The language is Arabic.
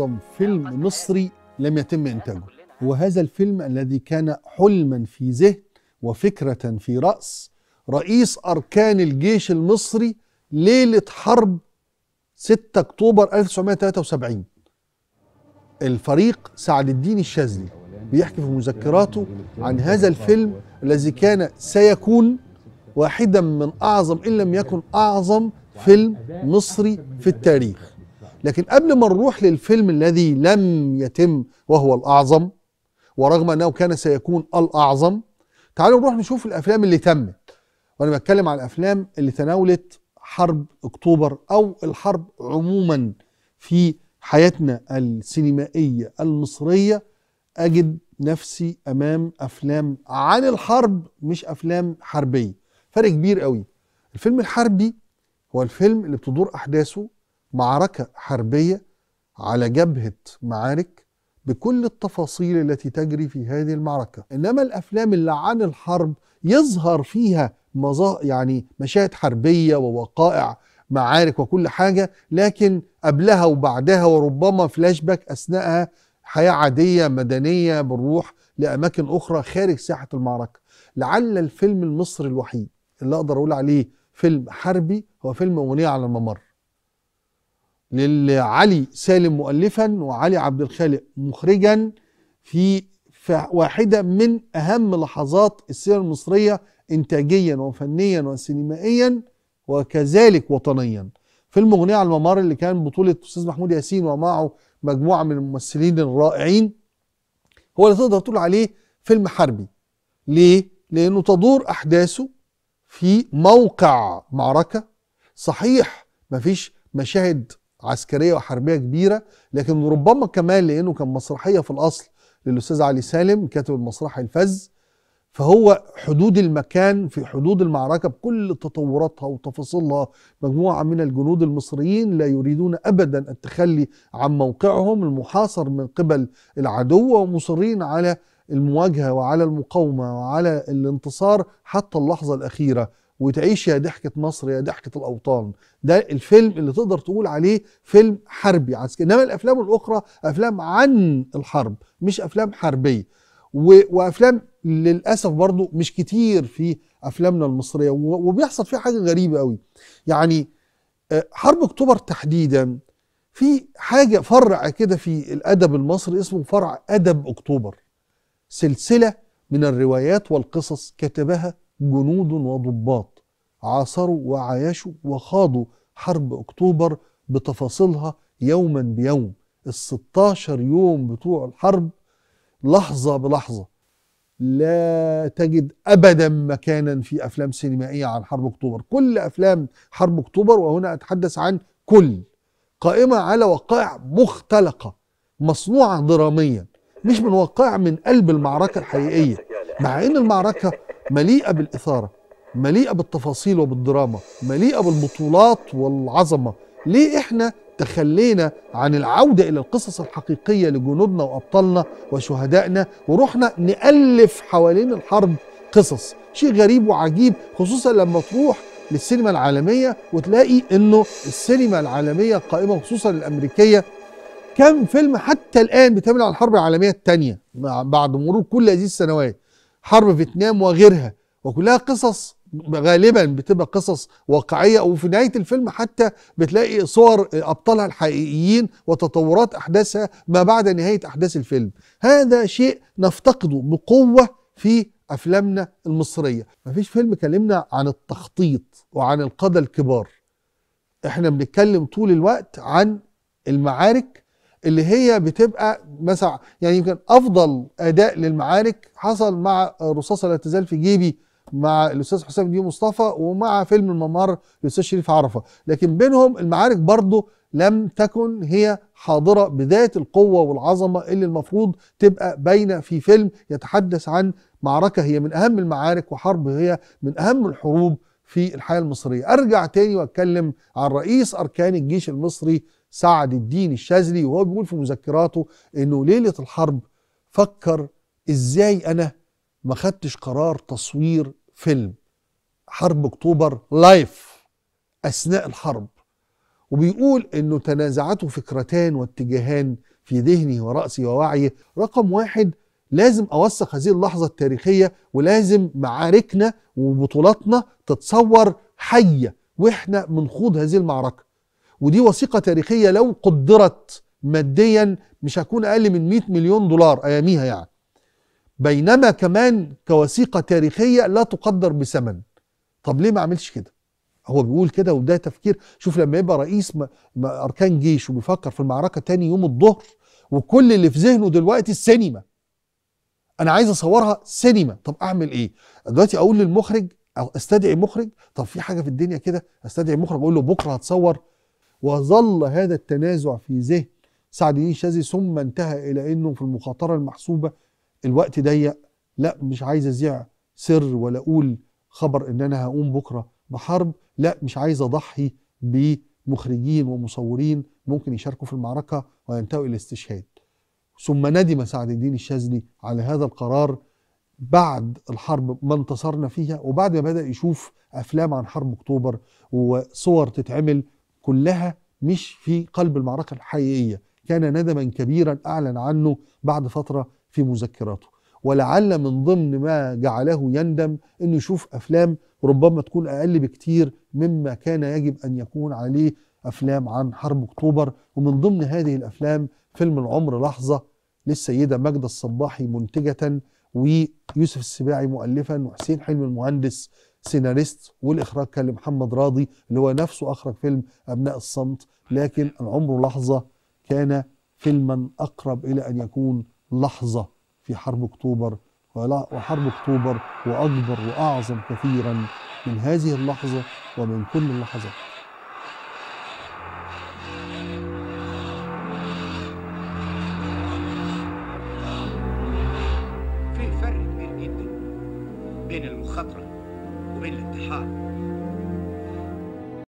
أعظم فيلم مصري لم يتم إنتاجه وهذا الفيلم الذي كان حلما في ذهن وفكرة في رأس رئيس أركان الجيش المصري ليلة حرب 6 أكتوبر 1973 الفريق سعد الدين الشاذلي بيحكي في مذكراته عن هذا الفيلم الذي كان سيكون واحدا من أعظم إن لم يكن أعظم فيلم مصري في التاريخ لكن قبل ما نروح للفيلم الذي لم يتم وهو الأعظم ورغم أنه كان سيكون الأعظم تعالوا نروح نشوف الأفلام اللي تمت وأنا بتكلم عن الأفلام اللي تناولت حرب أكتوبر أو الحرب عموما في حياتنا السينمائية المصرية أجد نفسي أمام أفلام عن الحرب مش أفلام حربية فرق كبير قوي الفيلم الحربي هو الفيلم اللي بتدور أحداثه معركة حربية على جبهة معارك بكل التفاصيل التي تجري في هذه المعركة إنما الأفلام اللي عن الحرب يظهر فيها مظا يعني مشاهد حربية ووقائع معارك وكل حاجة لكن قبلها وبعدها وربما فلاش باك أثناءها حياة عادية مدنية بنروح لأماكن أخرى خارج ساحة المعركة لعل الفيلم المصري الوحيد اللي أقدر أقول عليه فيلم حربي هو فيلم أغنية على الممر للعلي سالم مؤلفا وعلي عبد الخالق مخرجا في واحدة من أهم لحظات السينما المصرية إنتاجيا وفنيا وسينمائيا وكذلك وطنيا فيلم أغنية على الممر اللي كان بطولة أستاذ محمود ياسين ومعه مجموعة من الممثلين الرائعين هو اللي تقدر تقول عليه فيلم حربي ليه؟ لأنه تدور أحداثه في موقع معركة صحيح مفيش مشاهد عسكريه وحربيه كبيره لكن ربما كمان لانه كان مسرحيه في الاصل للاستاذ علي سالم كاتب المسرح الفز فهو حدود المكان في حدود المعركة بكل تطوراتها وتفاصيلها مجموعة من الجنود المصريين لا يريدون أبدا التخلي عن موقعهم المحاصر من قبل العدو ومصرين على المواجهة وعلى المقاومة وعلى الانتصار حتى اللحظة الأخيرة وتعيش يا ضحكة مصر يا ضحكة الأوطان ده الفيلم اللي تقدر تقول عليه فيلم حربي عسكري إنما الأفلام الأخرى أفلام عن الحرب مش أفلام حربية وأفلام للأسف برضو مش كتير في أفلامنا المصرية وبيحصل فيها حاجة غريبة قوي يعني آه، حرب أكتوبر تحديدا في حاجة فرع كده في الأدب المصري اسمه فرع أدب أكتوبر سلسلة من الروايات والقصص كتبها جنود وضباط عاصروا وعايشوا وخاضوا حرب أكتوبر بتفاصيلها يوما بيوم ال 16 يوم بتوع الحرب لحظة بلحظة لا تجد أبدا مكانا في أفلام سينمائية عن حرب أكتوبر كل أفلام حرب أكتوبر وهنا أتحدث عن كل قائمة على وقائع مختلقة مصنوعة دراميا مش من وقائع من قلب المعركة الحقيقية مع أن المعركة مليئه بالاثاره مليئه بالتفاصيل وبالدراما مليئه بالبطولات والعظمه ليه احنا تخلينا عن العوده الى القصص الحقيقيه لجنودنا وابطالنا وشهدائنا ورحنا نالف حوالين الحرب قصص شيء غريب وعجيب خصوصا لما تروح للسينما العالميه وتلاقي انه السينما العالميه القائمه خصوصا الامريكيه كم فيلم حتى الان بتعمل عن الحرب العالميه الثانيه بعد مرور كل هذه السنوات حرب فيتنام وغيرها وكلها قصص غالبا بتبقى قصص واقعيه وفي نهايه الفيلم حتى بتلاقي صور ابطالها الحقيقيين وتطورات احداثها ما بعد نهايه احداث الفيلم هذا شيء نفتقده بقوه في افلامنا المصريه مفيش فيلم كلمنا عن التخطيط وعن القاده الكبار احنا بنتكلم طول الوقت عن المعارك اللي هي بتبقى مثلا يعني يمكن افضل اداء للمعارك حصل مع رصاصه لا تزال في جيبي مع الاستاذ حسام دي مصطفى ومع فيلم الممر للاستاذ شريف عرفه لكن بينهم المعارك برضه لم تكن هي حاضره بذات القوه والعظمه اللي المفروض تبقى باينه في فيلم يتحدث عن معركه هي من اهم المعارك وحرب هي من اهم الحروب في الحياة المصرية أرجع تاني وأتكلم عن رئيس أركان الجيش المصري سعد الدين الشاذلي وهو بيقول في مذكراته أنه ليلة الحرب فكر إزاي أنا ما خدتش قرار تصوير فيلم حرب أكتوبر لايف أثناء الحرب وبيقول أنه تنازعته فكرتان واتجاهان في ذهني ورأسي ووعيه رقم واحد لازم اوثق هذه اللحظه التاريخيه ولازم معاركنا وبطولاتنا تتصور حيه واحنا بنخوض هذه المعركه ودي وثيقه تاريخيه لو قدرت ماديا مش هكون اقل من 100 مليون دولار اياميها يعني بينما كمان كوثيقه تاريخيه لا تقدر بثمن طب ليه ما اعملش كده هو بيقول كده وده تفكير شوف لما يبقى رئيس ما اركان جيش وبيفكر في المعركه تاني يوم الظهر وكل اللي في ذهنه دلوقتي السينما انا عايز اصورها سينما طب اعمل ايه دلوقتي اقول للمخرج او استدعي مخرج طب في حاجه في الدنيا كده استدعي مخرج اقول له بكره هتصور وظل هذا التنازع في ذهن سعد الدين الشاذلي ثم انتهى الى انه في المخاطره المحسوبه الوقت ضيق لا مش عايز اذيع سر ولا اقول خبر ان انا هقوم بكره بحرب لا مش عايز اضحي بمخرجين ومصورين ممكن يشاركوا في المعركه وينتهوا الى استشهاد ثم ندم سعد الدين الشاذلي على هذا القرار بعد الحرب ما انتصرنا فيها وبعد ما بدأ يشوف أفلام عن حرب أكتوبر وصور تتعمل كلها مش في قلب المعركة الحقيقية كان ندما كبيرا أعلن عنه بعد فترة في مذكراته ولعل من ضمن ما جعله يندم أنه يشوف أفلام ربما تكون أقل بكتير مما كان يجب أن يكون عليه أفلام عن حرب أكتوبر ومن ضمن هذه الأفلام فيلم العمر لحظة للسيدة ماجدة الصباحي منتجة ويوسف السباعي مؤلفا وحسين حلمي المهندس سيناريست والإخراج كان لمحمد راضي اللي هو نفسه أخرج فيلم أبناء الصمت لكن العمر لحظة كان فيلما أقرب إلى أن يكون لحظة في حرب أكتوبر وحرب أكتوبر وأكبر وأعظم كثيرا من هذه اللحظة ومن كل اللحظات بين المخاطرة وبين الانتحار